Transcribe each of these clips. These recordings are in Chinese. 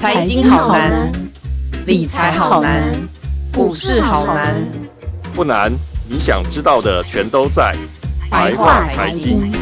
财经好难，理财好难，股市好难，不难，你想知道的全都在。白话财经，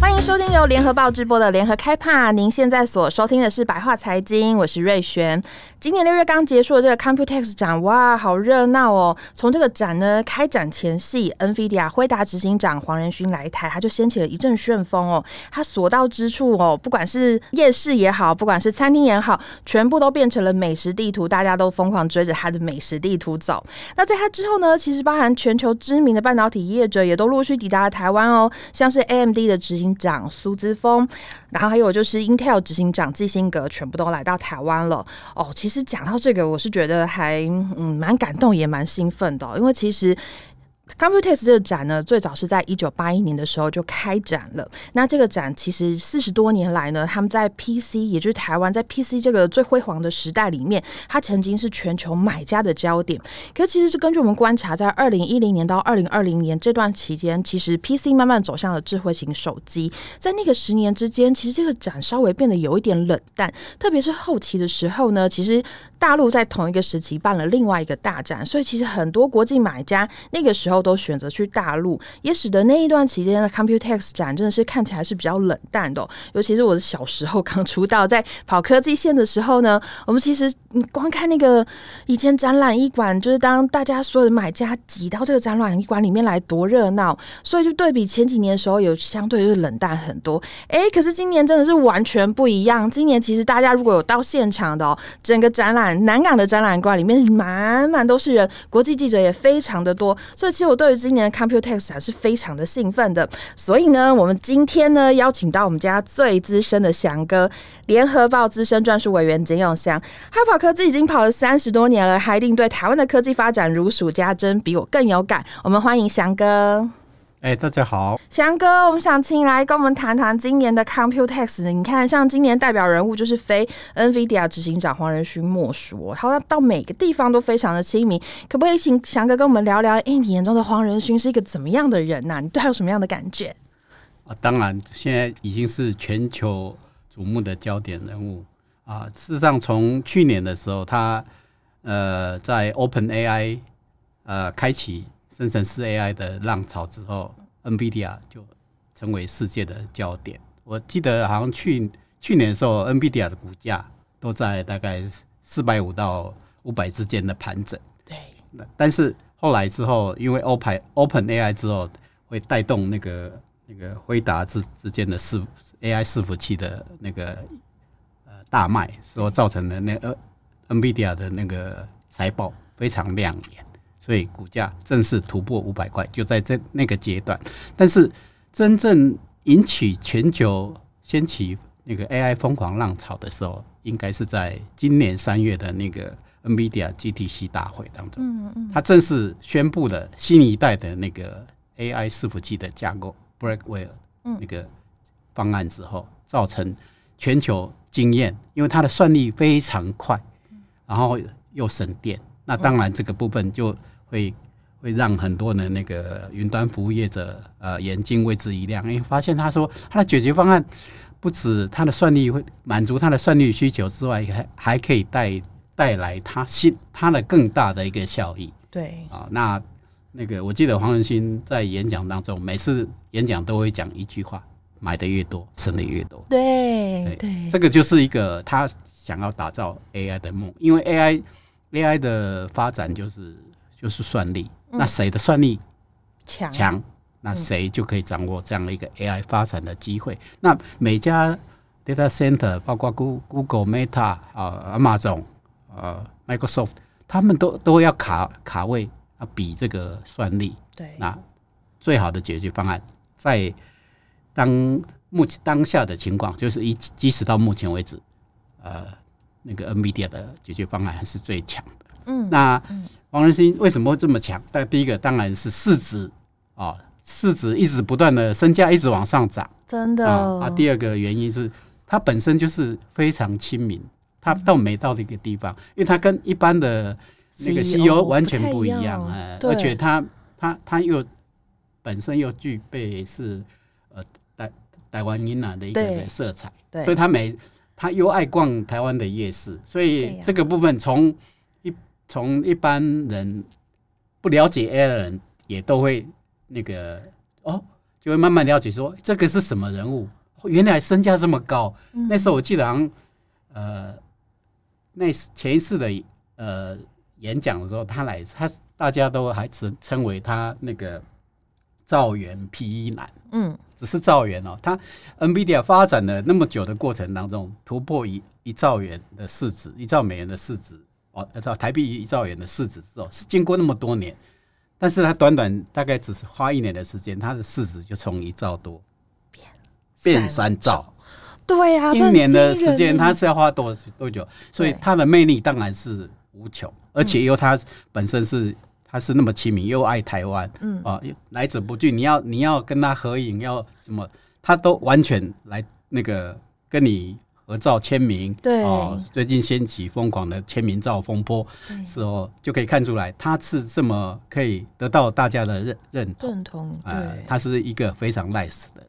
欢迎收听由联合报直播的联合开帕，您现在所收听的是白话财经，我是瑞璇。今年六月刚结束的这个 Computex 展，哇，好热闹哦！从这个展呢开展前夕，NVIDIA 慧达执行长黄仁勋来台，他就掀起了一阵旋风哦。他所到之处哦，不管是夜市也好，不管是餐厅也好，全部都变成了美食地图，大家都疯狂追着他的美食地图走。那在他之后呢，其实包含全球知名的半导体业者也都陆续抵达台湾哦，像是 AMD 的执行长苏姿峰，然后还有就是，Intel 执行长基辛格全部都来到台湾了哦。其实讲到这个，我是觉得还嗯蛮感动，也蛮兴奋的，因为其实。Computex 这个展呢，最早是在一九八一年的时候就开展了。那这个展其实四十多年来呢，他们在 PC，也就是台湾在 PC 这个最辉煌的时代里面，它曾经是全球买家的焦点。可其实是根据我们观察，在二零一零年到二零二零年这段期间，其实 PC 慢慢走向了智慧型手机。在那个十年之间，其实这个展稍微变得有一点冷淡，特别是后期的时候呢，其实。大陆在同一个时期办了另外一个大展，所以其实很多国际买家那个时候都选择去大陆，也使得那一段期间的 Computex 展真的是看起来是比较冷淡的。尤其是我的小时候刚出道，在跑科技线的时候呢，我们其实。你光看那个以前展览一馆，就是当大家所有的买家挤到这个展览馆里面来，多热闹。所以就对比前几年的时候，有相对就是冷淡很多。哎，可是今年真的是完全不一样。今年其实大家如果有到现场的哦，整个展览南港的展览馆里面满满都是人，国际记者也非常的多。所以其实我对于今年的 Computex 还是非常的兴奋的。所以呢，我们今天呢邀请到我们家最资深的翔哥。联合报资深专属委员简永祥，海跑科技已经跑了三十多年了，一定对台湾的科技发展如数家珍，比我更有感。我们欢迎祥哥。哎，大家好，翔哥，我们想请来跟我们谈谈今年的 Computex。你看，像今年代表人物就是非 NVIDIA 执行长黄仁勋莫属，他到每个地方都非常的亲民。可不可以请祥哥跟我们聊聊？哎，你眼中的黄仁勋是一个怎么样的人呐？你对他有什么样的感觉？啊，当然，现在已经是全球。瞩目的焦点人物啊！事实上，从去年的时候，他呃，在 Open AI 呃开启生成式 AI 的浪潮之后，NVIDIA 就成为世界的焦点。我记得好像去去年的时候，NVIDIA 的股价都在大概四百五到五百之间的盘整。对。那但是后来之后，因为 Open Open AI 之后会带动那个那个辉达之之间的市。AI 伺服器的那个呃大卖，说造成的那呃 NVIDIA 的那个财报非常亮眼，所以股价正式突破五百块，就在这那个阶段。但是真正引起全球掀起那个 AI 疯狂浪潮的时候，应该是在今年三月的那个 NVIDIA GTC 大会当中，嗯嗯，他正式宣布了新一代的那个 AI 伺服器的架构 Blackwell，嗯，那个。方案之后造成全球经验，因为它的算力非常快，然后又省电。那当然这个部分就会会让很多的那个云端服务业者呃眼睛为之一亮，因为发现他说他的解决方案不止他的算力会满足他的算力需求之外，还还可以带带来他新他的更大的一个效益。对啊，那那个我记得黄仁勋在演讲当中，每次演讲都会讲一句话。买的越多，省的越多。对对，这个就是一个他想要打造 AI 的梦，因为 AI AI 的发展就是就是算力，那谁的算力强，那谁就可以掌握这样的一个 AI 发展的机会。那每家 data center，包括 Google、Meta 啊、Amazon、呃 Microsoft，他们都都要卡卡位啊，比这个算力。对，那最好的解决方案在。当目前当下的情况，就是以即使到目前为止，呃，那个 NVIDIA 的解决方案还是最强的。嗯，那王仁新为什么会这么强？但第一个当然是市值啊，市值一直不断的身价一直往上涨。真的啊。啊，第二个原因是他本身就是非常亲民，他到没到的一个地方，因为他跟一般的那个 CEO 完全不一样啊，而且他他他又本身又具备是。台湾音仔的一个色彩，所以他每他又爱逛台湾的夜市，所以这个部分从一从一般人不了解 a 的 r 也都会那个哦，就会慢慢了解说这个是什么人物，原来身价这么高。那时候我记得，好像呃，那前一次的呃演讲的时候，他来他大家都还称称为他那个。兆元皮衣难，嗯，只是兆元哦。它 n v i d i a 发展了那么久的过程当中，突破一一兆元的市值，一兆美元的市值哦，台币一兆元的市值之后，是经过那么多年，但是它短短大概只是花一年的时间，它的市值就从一兆多变变三兆，对呀，一年的时间它是要花多多久？所以它的魅力当然是无穷，而且由它本身是。他是那么亲民，又爱台湾，嗯啊，来者不拒。你要你要跟他合影，要什么，他都完全来那个跟你合照签名。对，哦，最近掀起疯狂的签名照风波时候，就可以看出来，他是这么可以得到大家的认认同。认同，对，他是一个非常 nice 的。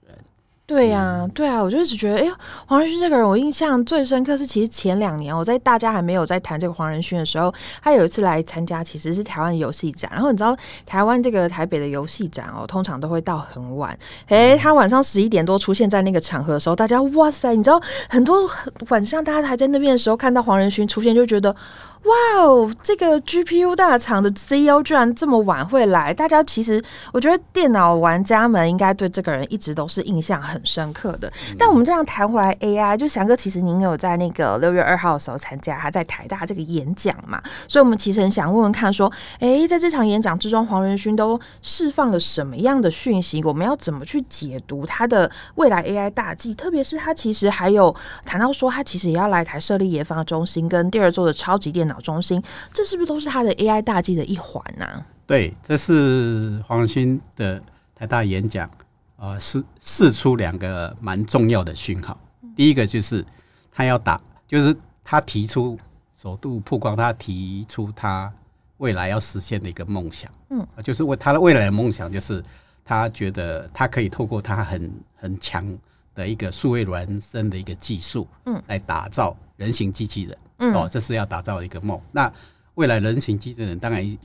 对呀，对啊，我就一直觉得，哎呦，黄仁勋这个人，我印象最深刻是，其实前两年我在大家还没有在谈这个黄仁勋的时候，他有一次来参加，其实是台湾游戏展，然后你知道台湾这个台北的游戏展哦，通常都会到很晚，哎，他晚上十一点多出现在那个场合的时候，大家哇塞，你知道很多很晚上大家还在那边的时候，看到黄仁勋出现就觉得。哇哦！这个 GPU 大厂的 CEO 居然这么晚会来，大家其实我觉得电脑玩家们应该对这个人一直都是印象很深刻的。但我们这样谈回来 AI，就翔哥其实您有在那个六月二号的时候参加他在台大这个演讲嘛？所以我们其实很想问问看，说哎，在这场演讲之中，黄仁勋都释放了什么样的讯息？我们要怎么去解读他的未来 AI 大计？特别是他其实还有谈到说，他其实也要来台设立研发中心跟第二座的超级电脑。中心，这是不是都是他的 AI 大计的一环呢？对，这是黄勋的台大演讲啊，是试出两个蛮重要的讯号。第一个就是他要打，就是他提出首度曝光，他提出他未来要实现的一个梦想，嗯，就是为他的未来的梦想，就是他觉得他可以透过他很很强的一个数位孪生的一个技术，嗯，来打造人形机器人。嗯，哦，这是要打造一个梦。那未来人形机器人当然应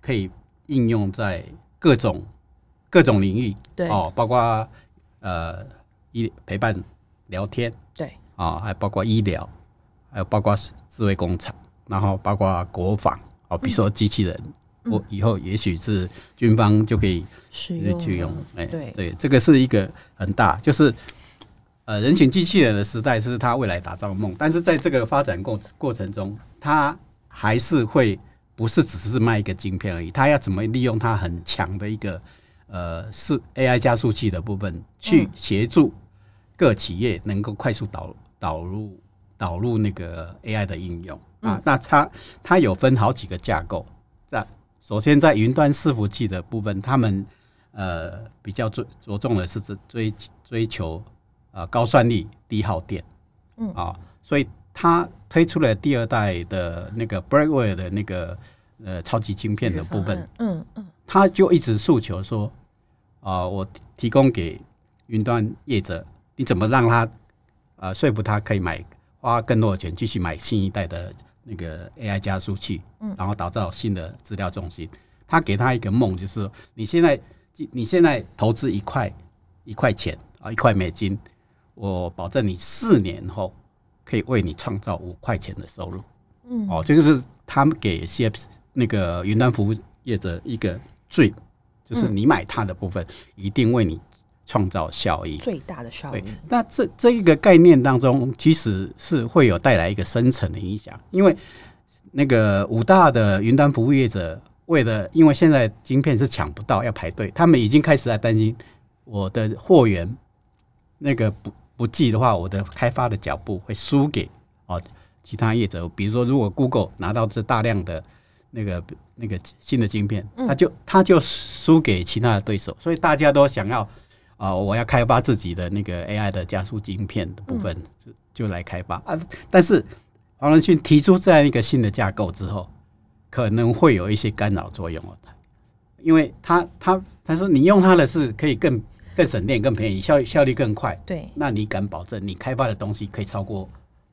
可以应用在各种各种领域，对哦，包括呃医陪伴聊天，对啊，还包括医疗，还有包括智慧工厂，然后包括国防，哦，比如说机器人，我以后也许是军方就可以去用，哎，对，这个是一个很大，就是。呃，人形机器人的时代是他未来打造梦，但是在这个发展过过程中，他还是会不是只是卖一个晶片而已？他要怎么利用他很强的一个呃是 AI 加速器的部分去协助各企业能够快速导导入导入那个 AI 的应用啊？那他他有分好几个架构，在首先在云端伺服器的部分，他们呃比较着着重的是追追求。啊，高算力、低耗电，嗯啊，所以他推出了第二代的那个 Breakway 的那个呃超级晶片的部分，嗯嗯，他就一直诉求说，啊，我提供给云端业者，你怎么让他啊说服他可以买花更多的钱继续买新一代的那个 AI 加速器，嗯，然后打造新的资料中心。他给他一个梦，就是你现在你现在投资一块一块钱啊一块美金。我保证你四年后可以为你创造五块钱的收入。嗯，哦，这个是他们给 CFS 那个云端服务业者一个最就是你买它的部分一定为你创造效益最大的效益。那这这一个概念当中，其实是会有带来一个深层的影响，因为那个五大的云端服务业者为了，因为现在晶片是抢不到，要排队，他们已经开始在担心我的货源那个不。不计的话，我的开发的脚步会输给哦其他业者。比如说，如果 Google 拿到这大量的那个那个新的晶片，他就他就输给其他的对手。所以大家都想要啊，我要开发自己的那个 AI 的加速晶片的部分，就就来开发啊。但是王文训提出这样一个新的架构之后，可能会有一些干扰作用哦，因为他他他说你用它的是可以更。更省电、更便宜、效效率更快。对，那你敢保证你开发的东西可以超过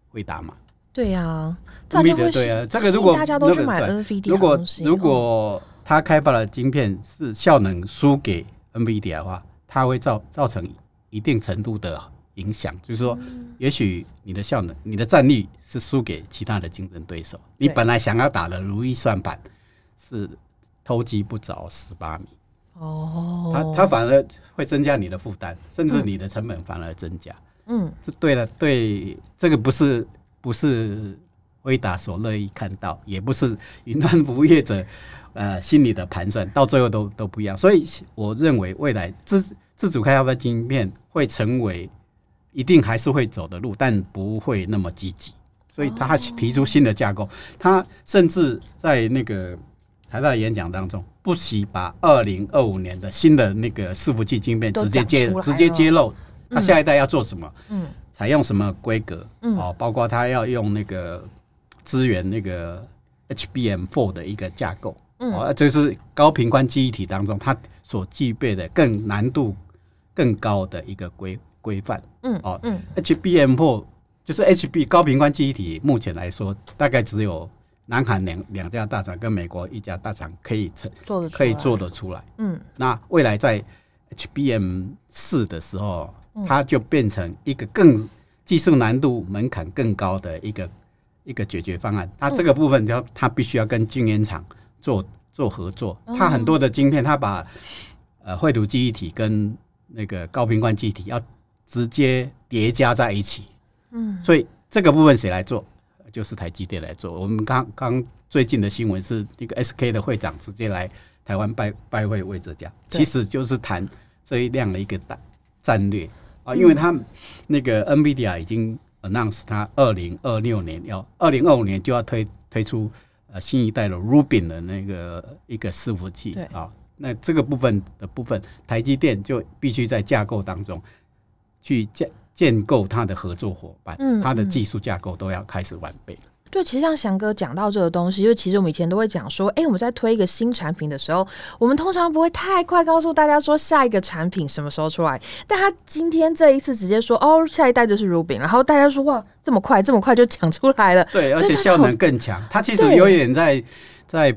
惠达吗？对呀，大家会，对啊，这个如果大家都去买 NVD 如果如果他开发的晶片是效能输给 NVD 的话，它会造造成一定程度的影响，就是说，也许你的效能、你的战力是输给其他的竞争对手，你本来想要打的如意算盘是偷鸡不着十八米。哦，他他反而会增加你的负担，甚至你的成本反而增加。嗯，这对了，对，这个不是不是微达所乐意看到，也不是云端服务业者呃心里的盘算，到最后都都不一样。所以我认为未来自自主开发的芯片会成为一定还是会走的路，但不会那么积极。所以他提出新的架构，他甚至在那个。台大演讲当中，不惜把二零二五年的新的那个伺服器晶片直接揭直接揭露，它下一代要做什么，嗯，采用什么规格，嗯，哦，包括他要用那个资源那个 HBM four 的一个架构，嗯，这是高频宽记忆体当中它所具备的更难度更高的一个规规范，嗯，哦，嗯，HBM four 就是 H B 高频宽记忆体，目前来说大概只有。南韩两两家大厂跟美国一家大厂可以成做可以做得出来，嗯，那未来在 HBM 四的时候，它就变成一个更技术难度门槛更高的一个一个解决方案。那这个部分，就它必须要跟晶圆厂做做合作。它很多的晶片，它把呃绘图记忆体跟那个高频关记忆体要直接叠加在一起，嗯，所以这个部分谁来做？就是台积电来做。我们刚刚最近的新闻是，一个 SK 的会长直接来台湾拜拜会魏哲家，其实就是谈这一样的一个战战略啊。因为他那个 NVIDIA 已经 announce 他二零二六年要二零二五年就要推推出呃新一代的 Rubin 的那个一个伺服器啊。那这个部分的部分，台积电就必须在架构当中去建。建构它的合作伙伴，它的技术架构都要开始完备对，其实像翔哥讲到这个东西，因为其实我们以前都会讲说，哎，我们在推一个新产品的时候，我们通常不会太快告诉大家说下一个产品什么时候出来。但他今天这一次直接说，哦，下一代就是 r u b 然后大家说哇，这么快，这么快就讲出来了。对，而且效能更强。他其实有点在在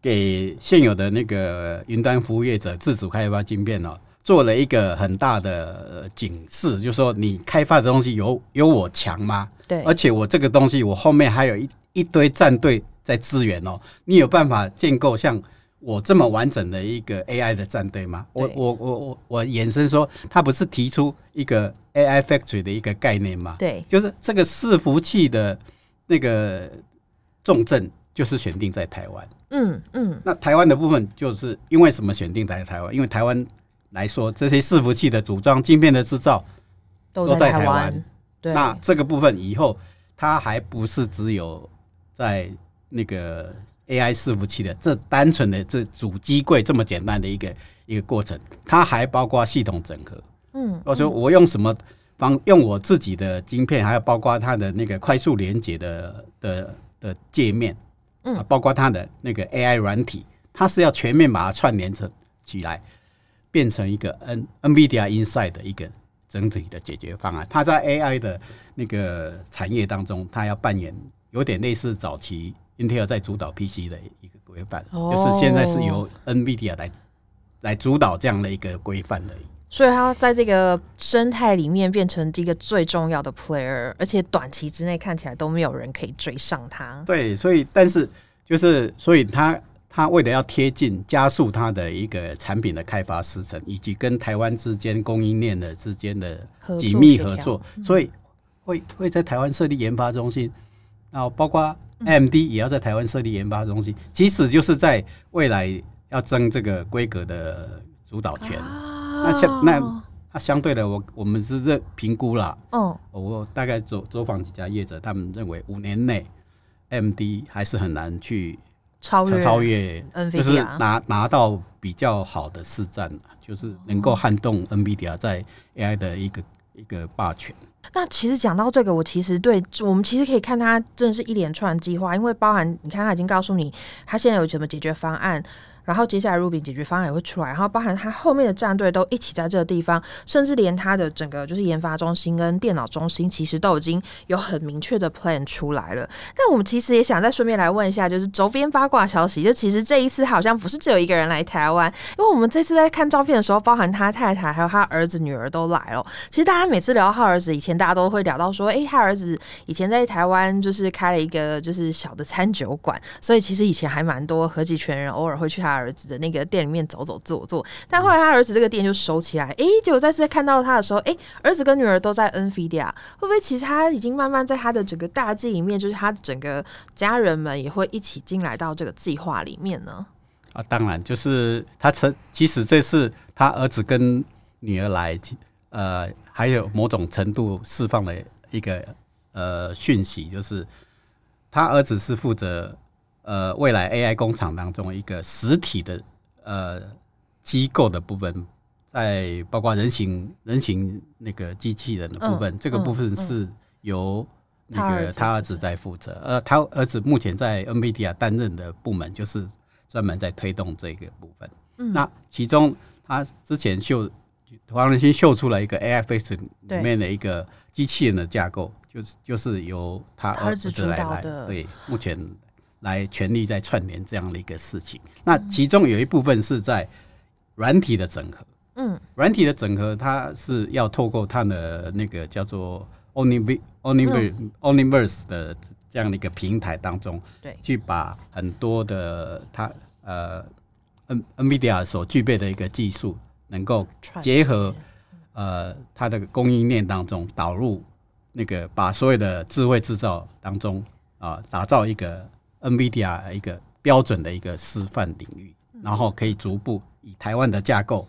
给现有的那个云端服务业者自主开发晶片了。做了一个很大的警示，就是说你开发的东西有有我强吗？对，而且我这个东西我后面还有一一堆战队在支援哦。你有办法建构像我这么完整的一个 AI 的战队吗？我我我我我延伸说，他不是提出一个 AI factory 的一个概念吗？对，就是这个伺服器的那个重症，就是选定在台湾。嗯嗯，那台湾的部分就是因为什么选定在台湾？因为台湾。来说，这些伺服器的组装、晶片的制造都在台湾。那这个部分以后，它还不是只有在那个 AI 伺服器的这单纯的这主机柜这么简单的一个一个过程，它还包括系统整合。嗯，我说我用什么方用我自己的晶片，还有包括它的那个快速连接的的的界面，嗯，包括它的那个 AI 软体，它是要全面把它串联成起来。变成一个 N N V D I Inside 的一个整体的解决方案。它在 A I 的那个产业当中，它要扮演有点类似早期 Intel 在主导 P C 的一个规范，就是现在是由 N V D I 来来主导这样的一个规范的。所以它在这个生态里面变成第一个最重要的 Player，而且短期之内看起来都没有人可以追上它。对，所以但是就是所以它。他为了要贴近、加速他的一个产品的开发时程，以及跟台湾之间供应链的之间的紧密合作，所以会会在台湾设立研发中心，然后包括 MD 也要在台湾设立研发中心，即使就是在未来要争这个规格的主导权，那相那那相对的，我我们是认评估了，哦，我大概走走访几家业者，他们认为五年内 MD 还是很难去。超越，就是拿拿到比较好的试战，就是能够撼动 NVIDIA 在 AI 的一个一个霸权。那其实讲到这个，我其实对我们其实可以看它，真的是一连串计划，因为包含你看，他已经告诉你他现在有什么解决方案。然后接下来入饼解决方案也会出来，然后包含他后面的战队都一起在这个地方，甚至连他的整个就是研发中心跟电脑中心，其实都已经有很明确的 plan 出来了。那我们其实也想再顺便来问一下，就是周边八卦消息，就其实这一次好像不是只有一个人来台湾，因为我们这次在看照片的时候，包含他太太还有他儿子、女儿都来了。其实大家每次聊他儿子，以前大家都会聊到说，哎，他儿子以前在台湾就是开了一个就是小的餐酒馆，所以其实以前还蛮多合集全人偶尔会去他。儿子的那个店里面走走坐坐，但后来他儿子这个店就收起来。哎，结果再次看到他的时候，哎，儿子跟女儿都在 Nvidia，会不会其实他已经慢慢在他的整个大计里面，就是他整个家人们也会一起进来到这个计划里面呢？啊，当然，就是他成，其实这次他儿子跟女儿来，呃，还有某种程度释放的一个呃讯息，就是他儿子是负责。呃，未来 AI 工厂当中一个实体的呃机构的部分，在包括人形人形那个机器人的部分，这个部分是由那个他儿子在负责。呃，他儿子目前在 NVIDIA 担任的部门就是专门在推动这个部分。嗯，那其中他之前秀黄仁勋秀出了一个 AI f a s e 里面的一个机器人的架构，就是就是由他儿子来来，对，目前。来全力在串联这样的一个事情，那其中有一部分是在软体的整合，嗯，软体的整合，它是要透过它的那个叫做 Oniv Oniv Oniverse 的这样的一个平台当中，对，去把很多的它呃，N N V D I a 所具备的一个技术能够结合，呃，它的供应链当中导入那个把所有的智慧制造当中啊，打造一个。NVIDIA 一个标准的一个示范领域，然后可以逐步以台湾的架构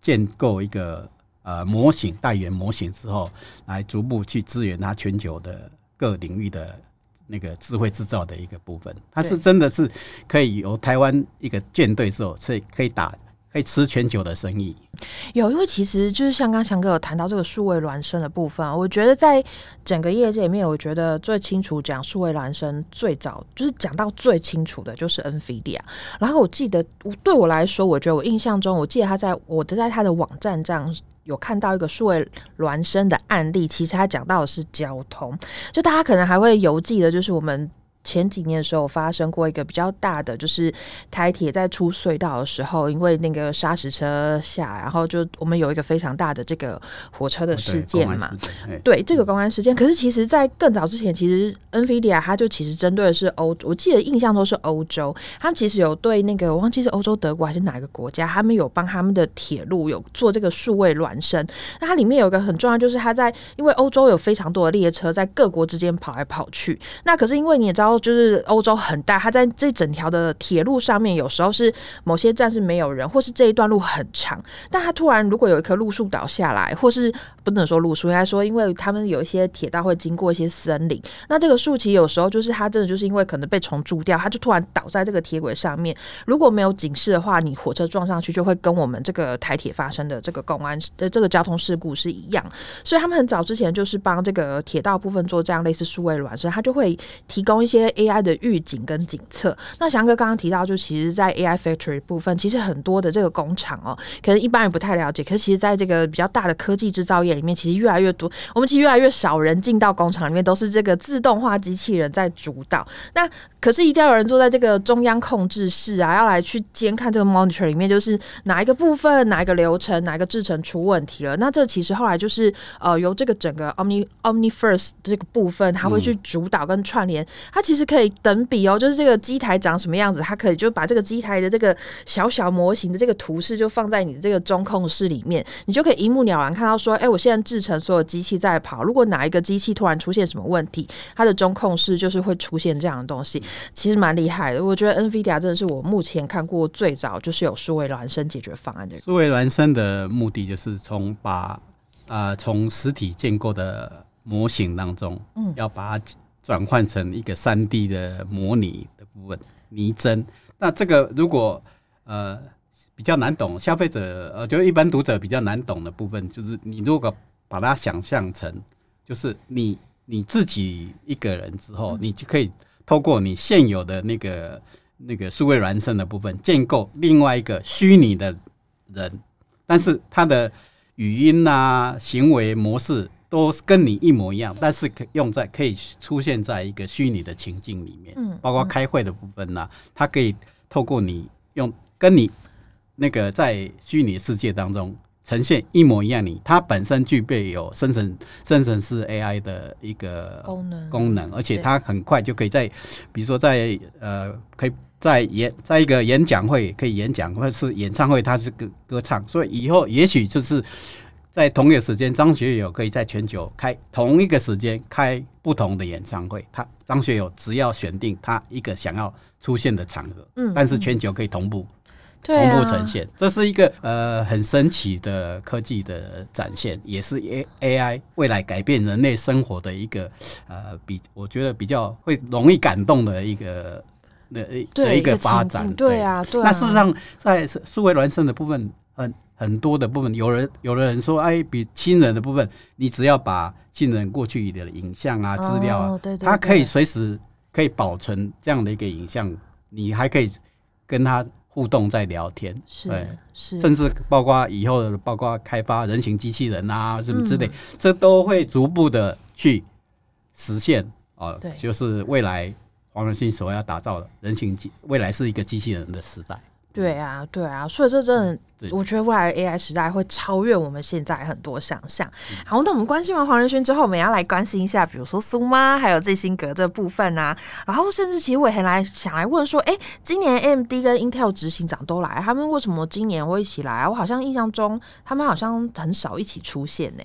建构一个呃模型，代元模型之后，来逐步去支援它全球的各领域的那个智慧制造的一个部分。它是真的是可以由台湾一个舰队之后，是可以打。可以吃全球的生意，有因为其实就是像刚刚强哥有谈到这个数位孪生的部分，我觉得在整个业界里面，我觉得最清楚讲数位孪生最早就是讲到最清楚的就是 NVIDIA。然后我记得，对我来说，我觉得我印象中，我记得他在我的在他的网站上有看到一个数位孪生的案例，其实他讲到的是交通，就大家可能还会犹记得，就是我们。前几年的时候发生过一个比较大的，就是台铁在出隧道的时候，因为那个砂石车下，然后就我们有一个非常大的这个火车的事件嘛，对这个公安事件。可是其实，在更早之前，其实 NVIDIA 它就其实针对的是欧，我记得印象都是欧洲，他们其实有对那个我忘记是欧洲德国还是哪个国家，他们有帮他们的铁路有做这个数位孪生。那它里面有一个很重要，就是它在因为欧洲有非常多的列车在各国之间跑来跑去，那可是因为你也知道。然后就是欧洲很大，它在这整条的铁路上面，有时候是某些站是没有人，或是这一段路很长，但它突然如果有一棵路树倒下来，或是。不能说路树，应该说，因为他们有一些铁道会经过一些森林。那这个树起有时候就是它真的就是因为可能被虫蛀掉，它就突然倒在这个铁轨上面。如果没有警示的话，你火车撞上去就会跟我们这个台铁发生的这个公安呃这个交通事故是一样。所以他们很早之前就是帮这个铁道部分做这样类似数位软式，它就会提供一些 AI 的预警跟警测。那翔哥刚刚提到，就其实在 AI factory 部分，其实很多的这个工厂哦，可能一般人不太了解，可是其实在这个比较大的科技制造业。里面其实越来越多，我们其实越来越少人进到工厂里面，都是这个自动化机器人在主导。那可是一定要有人坐在这个中央控制室啊，要来去监看这个 monitor 里面，就是哪一个部分、哪一个流程、哪一个制程出问题了。那这其实后来就是呃，由这个整个 omni omniverse 这个部分，它会去主导跟串联。它其实可以等比哦，就是这个机台长什么样子，它可以就把这个机台的这个小小模型的这个图示就放在你的这个中控室里面，你就可以一目了然看到说，哎，我现现制成所有机器在跑，如果哪一个机器突然出现什么问题，它的中控室就是会出现这样的东西，其实蛮厉害的。我觉得 NVDA 真的是我目前看过最早就是有数位孪生解决方案的。数位孪生的目的就是从把呃从实体建构的模型当中，嗯，要把它转换成一个三 D 的模拟的部分，泥真。那这个如果呃。比较难懂，消费者呃，就是一般读者比较难懂的部分，就是你如果把它想象成，就是你你自己一个人之后，你就可以透过你现有的那个那个数位孪生的部分，建构另外一个虚拟的人，但是他的语音啊、行为模式都是跟你一模一样，但是可用在可以出现在一个虚拟的情境里面，包括开会的部分呢，他可以透过你用跟你。那个在虚拟世界当中呈现一模一样，你它本身具备有生成生成式 AI 的一个功能功能，而且它很快就可以在，比如说在呃可以在演在一个演讲会可以演讲，或者是演唱会它是歌歌唱，所以以后也许就是在同一个时间，张学友可以在全球开同一个时间开不同的演唱会，他张学友只要选定他一个想要出现的场合，嗯，但是全球可以同步。同步呈现，这是一个呃很神奇的科技的展现，也是 A A I 未来改变人类生活的一个呃比我觉得比较会容易感动的一个的的一个发展，对啊。那事实上，在数位孪生的部分很很多的部分，有人有的人说，哎，比亲人的部分，你只要把亲人过去的影像啊资料啊，他可以随时可以保存这样的一个影像，你还可以跟他。互动在聊天，是是，甚至包括以后，包括开发人形机器人啊，什么之类，这都会逐步的去实现啊。对，就是未来黄仁勋所要打造的人形机，未来是一个机器人的时代。对啊，对啊，所以这真的，我觉得未来的 AI 时代会超越我们现在很多想象。好，那我们关心完黄仁勋之后，我们要来关心一下，比如说苏妈还有最新格这部分啊。然后，甚至其实我也很来想来问说，哎，今年 AMD 跟 Intel 执行长都来，他们为什么今年会一起来？我好像印象中他们好像很少一起出现呢。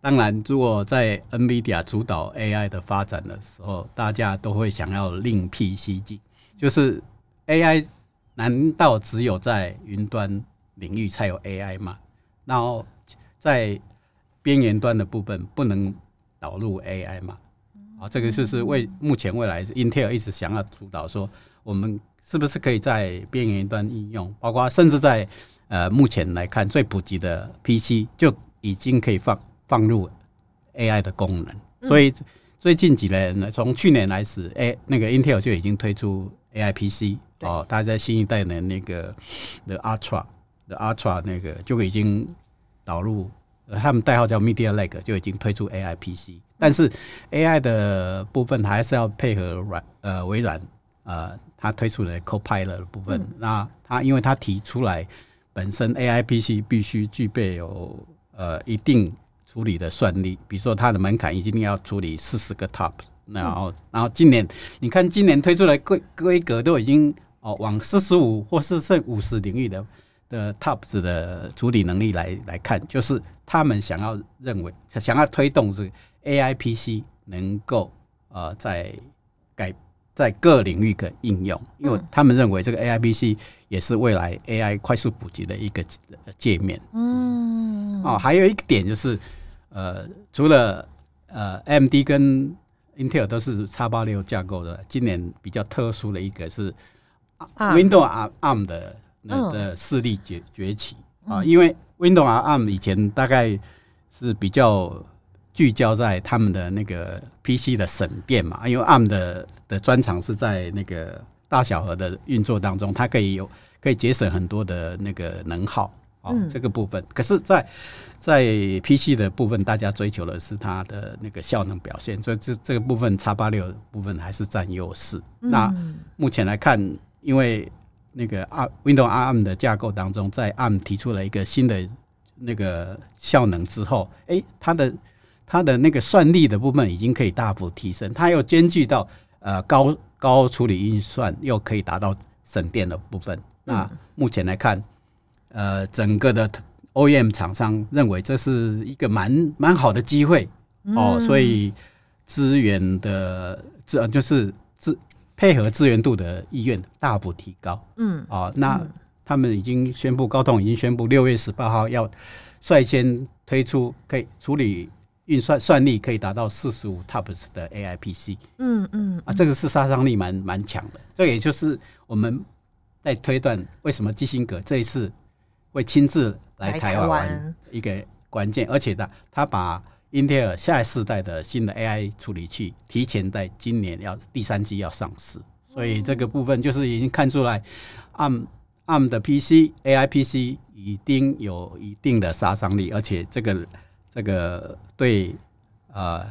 当然，如果在 NVIDIA 主导 AI 的发展的时候，大家都会想要另辟蹊径，就是 AI。难道只有在云端领域才有 AI 吗？然后在边缘端的部分不能导入 AI 吗？啊，这个就是为目前未来，Intel 一直想要主导，说我们是不是可以在边缘端应用，包括甚至在呃目前来看最普及的 PC 就已经可以放放入 AI 的功能。所以最近几年，从去年开始，哎，那个 Intel 就已经推出。AIPC 哦，大家在新一代的那个的 a l t r a 的 a l t r a 那个就已经导入，他们代号叫 Media Lake 就已经推出 AIPC，但是 AI 的部分还是要配合软呃微软呃，他推出的 Copilot 的部分，那他因为他提出来，本身 AIPC 必须具备有呃一定处理的算力，比如说它的门槛一定要处理四十个 TOP。然后，然后今年你看，今年推出来规规格都已经哦往四十五或甚至五十领域的的 tops 的处理能力来来看，就是他们想要认为想要推动个 A I P C 能够呃在改在各领域的应用，因为他们认为这个 A I P C 也是未来 A I 快速普及的一个界面。嗯。哦，还有一点就是呃，除了呃 M D 跟 Intel 都是叉八六架构的，今年比较特殊的一个是 Windows ARM 的的势力崛崛起啊，因为 Windows ARM 以前大概是比较聚焦在他们的那个 PC 的省电嘛，因为 ARM 的的专长是在那个大小核的运作当中，它可以有可以节省很多的那个能耗。哦，这个部分，可是，在在 PC 的部分，大家追求的是它的那个效能表现，所以这这个部分，叉八六部分还是占优势。那目前来看，因为那个 r Windows ARM 的架构当中，在 ARM 提出了一个新的那个效能之后，诶，它的它的那个算力的部分已经可以大幅提升，它又兼具到呃高高处理运算又可以达到省电的部分。那目前来看。呃，整个的 OEM 厂商认为这是一个蛮蛮好的机会哦，所以资源的资就是资配合资源度的意愿大幅提高。嗯哦，那他们已经宣布，高通已经宣布六月十八号要率先推出可以处理运算算力可以达到四十五 TOPS 的 AI PC。嗯嗯，啊，这个是杀伤力蛮蛮强的。这也就是我们在推断为什么基辛格这一次。会亲自来台湾玩一个关键，而且他他把英特尔下一代的新的 AI 处理器提前在今年要第三季要上市，所以这个部分就是已经看出来，Arm Arm 的 PC AI PC 已经有一定的杀伤力，而且这个这个对呃。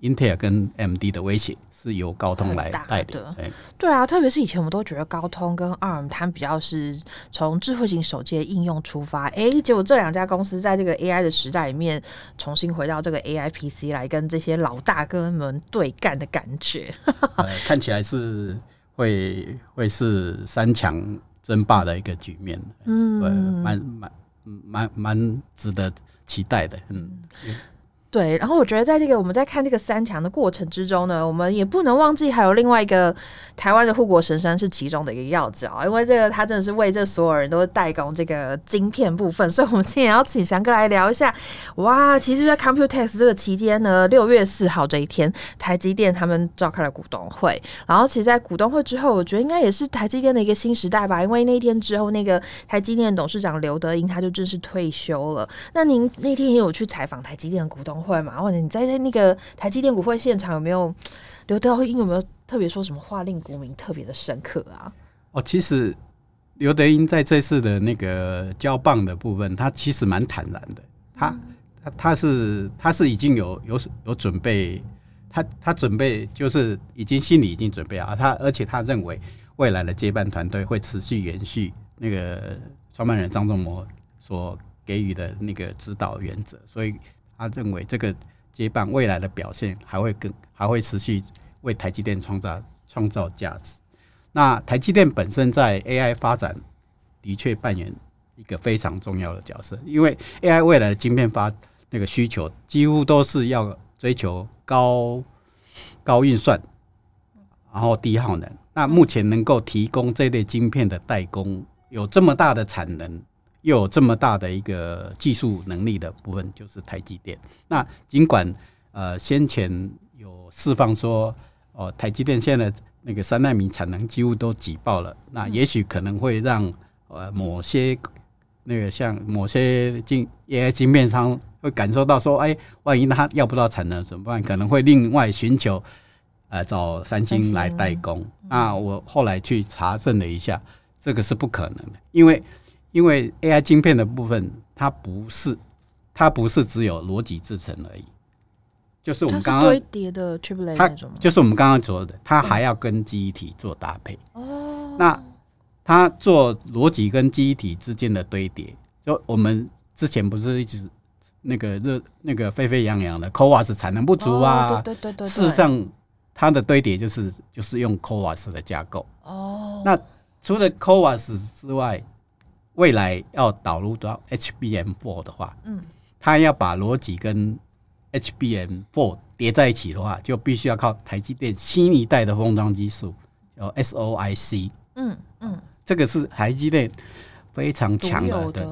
英特尔跟 MD 的威胁是由高通来带的，对啊，特别是以前我们都觉得高通跟 ARM，它比较是从智慧型手机的应用出发，哎，结果这两家公司在这个 AI 的时代里面，重新回到这个 AIPC 来跟这些老大哥们对干的感觉，看起来是会会是三强争霸的一个局面，嗯，蛮蛮蛮蛮值得期待的，嗯。对，然后我觉得在这个我们在看这个三强的过程之中呢，我们也不能忘记还有另外一个台湾的护国神山是其中的一个要角因为这个他真的是为这所有人都代工这个晶片部分，所以我们今天也要请翔哥来聊一下。哇，其实，在 Computex 这个期间呢，六月四号这一天，台积电他们召开了股东会，然后其实，在股东会之后，我觉得应该也是台积电的一个新时代吧，因为那天之后，那个台积电董事长刘德英他就正式退休了。那您那天也有去采访台积电的股东？会嘛？或者你在那个台积电股会现场有没有刘德 英有没有特别说什么话令股民特别的深刻啊？哦，其实刘德英在这次的那个交棒的部分，他其实蛮坦然的。他他他是他是已经有有有准备，他他准备就是已经心里已经准备啊。他而且他认为未来的接班团队会持续延续那个创办人张忠谋所给予的那个指导原则，所以。他认为这个接棒未来的表现还会更，还会持续为台积电创造创造价值。那台积电本身在 AI 发展的确扮演一个非常重要的角色，因为 AI 未来的晶片发那个需求几乎都是要追求高高运算，然后低耗能。那目前能够提供这类晶片的代工，有这么大的产能。又有这么大的一个技术能力的部分，就是台积电。那尽管呃先前有释放说，哦，台积电现在那个三纳米产能几乎都挤爆了。那也许可能会让呃某些那个像某些晶 AI 晶片商会感受到说，哎，万一他要不到产能怎么办？可能会另外寻求呃找三星来代工。那我后来去查证了一下，这个是不可能的，因为。因为 AI 晶片的部分，它不是，它不是只有逻辑制成而已，就是我们刚刚堆叠的 Triple，它就是我们刚刚说的，它还要跟机体做搭配。哦，那它做逻辑跟机体之间的堆叠，就我们之前不是一直那个热那个沸沸扬扬的 CoWAS 产能不足啊？对对对对，事实上它的堆叠就是就是用 CoWAS 的架构。哦，那除了 CoWAS 之外。未来要导入到 HBM4 的话，嗯，它要把逻辑跟 HBM4 叠在一起的话，就必须要靠台积电新一代的封装技术，叫 SOIC。嗯嗯，这个是台积电非常强的，对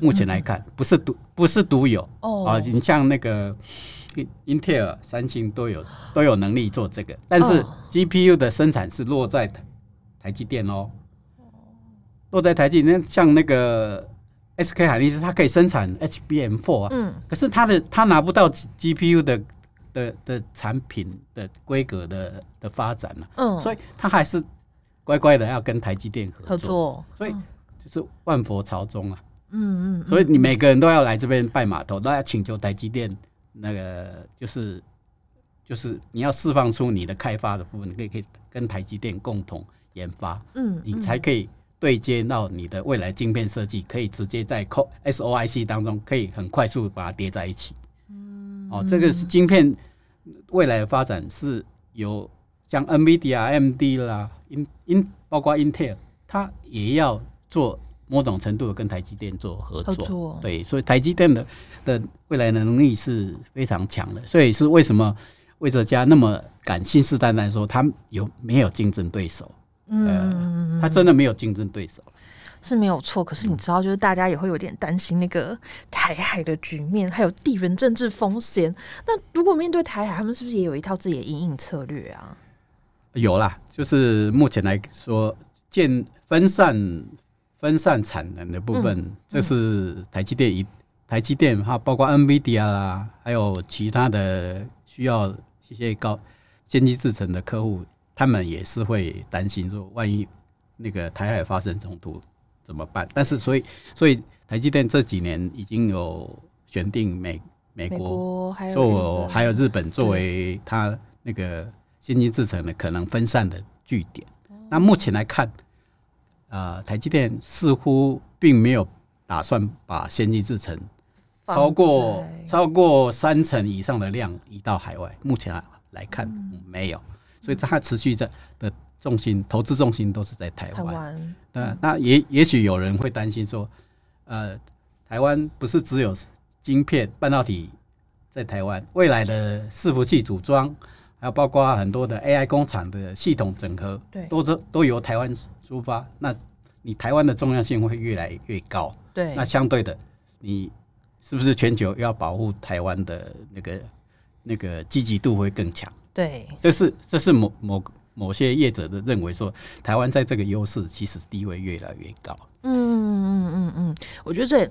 目前来看，不是独不是独有哦。啊，你像那个 Intel、三星都有都有能力做这个，但是 GPU 的生产是落在台积电哦。落在台积电，像那个 SK 海力士，它可以生产 HBM four 啊，嗯，可是它的它拿不到 GPU 的的的产品的规格的的发展了，嗯，所以它还是乖乖的要跟台积电合作，所以就是万佛朝宗啊，嗯嗯，所以你每个人都要来这边拜码头，都要请求台积电那个就是就是你要释放出你的开发的部分，你可以可以跟台积电共同研发，嗯，你才可以。对接到你的未来晶片设计，可以直接在 C S O I C 当中，可以很快速把它叠在一起。哦，这个是晶片未来的发展是有像 NVIDIA、M D 啦，in in 包括 Intel，它也要做某种程度的跟台积电做合作。合作对，所以台积电的的未来的能力是非常强的。所以是为什么魏哲家那么敢信誓旦旦说他有没有竞争对手？嗯，他真的没有竞争对手是没有错。可是你知道，就是大家也会有点担心那个台海的局面，还有地缘政治风险。那如果面对台海，他们是不是也有一套自己的营运策略啊？有啦，就是目前来说，建分散、分散产能的部分，这是台积电、一台积电哈，包括 NVIDIA 啦，还有其他的需要一些高先进制程的客户。他们也是会担心，说万一那个台海发生冲突怎么办？但是，所以，所以台积电这几年已经有选定美美国，还有日本作为它那个先进制程的可能分散的据点。那目前来看，呃，台积电似乎并没有打算把先进制程超过超过三成以上的量移到海外。目前来看，没有。所以它持续在的重心、投资重心都是在台湾。台那那也也许有人会担心说，呃，台湾不是只有晶片、半导体在台湾，未来的伺服器组装，还有包括很多的 AI 工厂的系统整合，都都都由台湾出发。那你台湾的重要性会越来越高。对。那相对的，你是不是全球要保护台湾的那个那个积极度会更强？对，这是这是某某某些业者的认为，说台湾在这个优势其实地位越来越高。嗯嗯嗯嗯我觉得这。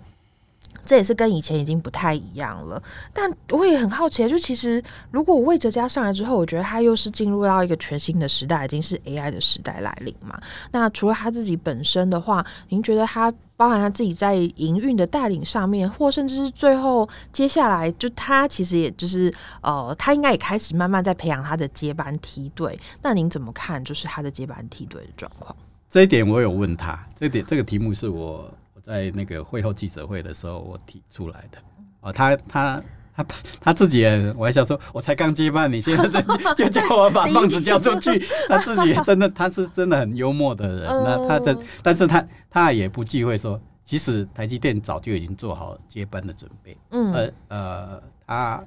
这也是跟以前已经不太一样了，但我也很好奇，就其实如果魏哲加上来之后，我觉得他又是进入到一个全新的时代，已经是 AI 的时代来临嘛？那除了他自己本身的话，您觉得他包含他自己在营运的带领上面，或甚至是最后接下来，就他其实也就是呃，他应该也开始慢慢在培养他的接班梯队。那您怎么看？就是他的接班梯队的状况？这一点我有问他，这点这个题目是我。在那个会后记者会的时候，我提出来的。哦，他他他他自己，我还想说，我才刚接班，你现在就就叫我把棒子交出去。他自己真的，他是真的很幽默的人。那他的，但是他他也不忌讳说，其实台积电早就已经做好接班的准备。嗯。呃，他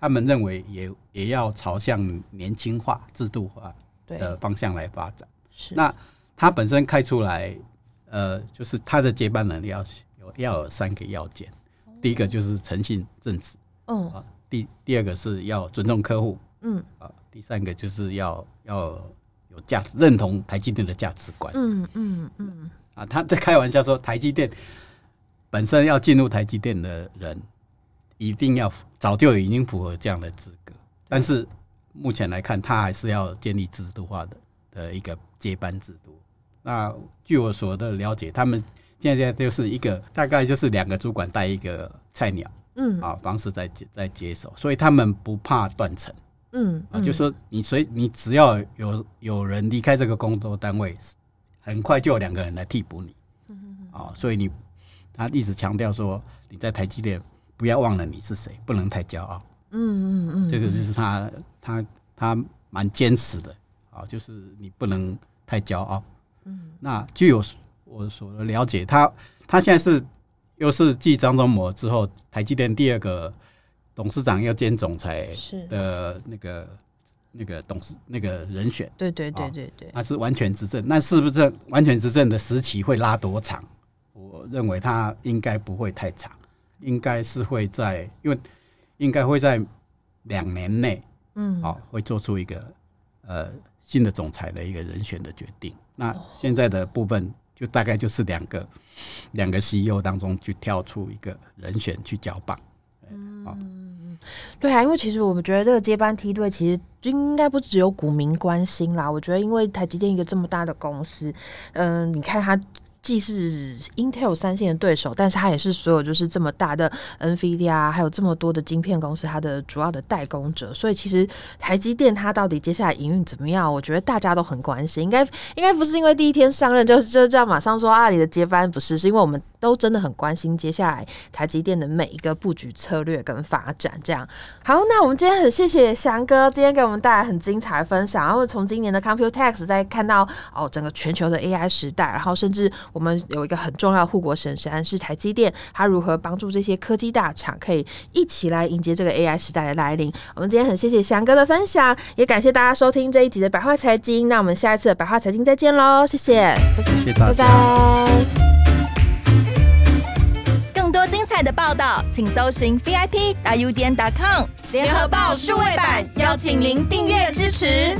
他们认为也也要朝向年轻化、制度化的方向来发展。是。那他本身开出来。呃，就是他的接班人要有要有三个要件，第一个就是诚信正直，嗯啊，第第二个是要尊重客户，嗯啊，第三个就是要要有价值认同台积电的价值观，嗯嗯嗯啊，他在开玩笑说，台积电本身要进入台积电的人，一定要早就已经符合这样的资格，但是目前来看，他还是要建立制度化的的一个接班制度。那据我所的了解，他们现在就是一个大概就是两个主管带一个菜鸟，嗯啊方式在接在接手，所以他们不怕断层，嗯啊就说你所以你只要有有人离开这个工作单位，很快就有两个人来替补你，嗯，啊所以你他一直强调说你在台积电不要忘了你是谁，不能太骄傲，嗯嗯嗯，这个就是他他他蛮坚持的啊，就是你不能太骄傲。那据我我所了解，他他现在是又是继张忠谋之后，台积电第二个董事长要兼总裁的，那个那个董事那个人选。对对对对对，他是完全执政。那是不是完全执政的时期会拉多长？我认为他应该不会太长，应该是会在因为应该会在两年内，嗯，好，会做出一个呃新的总裁的一个人选的决定。那现在的部分就大概就是两个，两个 CEO 当中去跳出一个人选去交棒。嗯，对啊，因为其实我们觉得这个接班梯队其实应该不只有股民关心啦。我觉得因为台积电一个这么大的公司，嗯，你看它。既是 Intel 三线的对手，但是他也是所有就是这么大的 NVIDIA 啊，还有这么多的晶片公司，它的主要的代工者。所以其实台积电它到底接下来营运怎么样，我觉得大家都很关心。应该应该不是因为第一天上任就就这样马上说啊，你的接班不是，是因为我们。都真的很关心接下来台积电的每一个布局策略跟发展，这样好。那我们今天很谢谢翔哥今天给我们带来很精彩的分享，然后从今年的 Computex 再看到哦整个全球的 AI 时代，然后甚至我们有一个很重要的护国神山是台积电，它如何帮助这些科技大厂可以一起来迎接这个 AI 时代的来临。我们今天很谢谢翔哥的分享，也感谢大家收听这一集的《百话财经》，那我们下一次《的百话财经》再见喽，谢谢，谢谢大家，拜拜。的报道，请搜寻 VIP U d o com 联合报数位版，邀请您订阅支持。